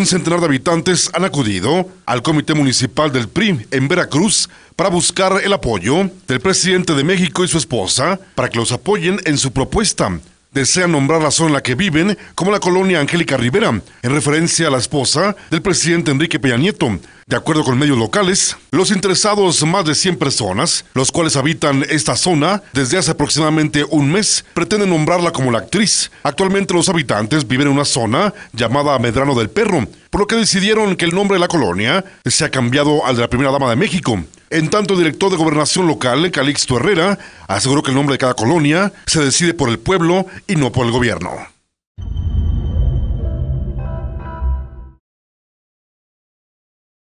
un centenar de habitantes han acudido al Comité Municipal del PRI en Veracruz para buscar el apoyo del presidente de México y su esposa para que los apoyen en su propuesta desean nombrar la zona en la que viven como la colonia Angélica Rivera, en referencia a la esposa del presidente Enrique Peña Nieto. De acuerdo con medios locales, los interesados, más de 100 personas, los cuales habitan esta zona desde hace aproximadamente un mes, pretenden nombrarla como la actriz. Actualmente los habitantes viven en una zona llamada Medrano del Perro, por lo que decidieron que el nombre de la colonia se ha cambiado al de la primera dama de México. En tanto, el director de Gobernación Local, Calixto Herrera, aseguró que el nombre de cada colonia se decide por el pueblo y no por el gobierno.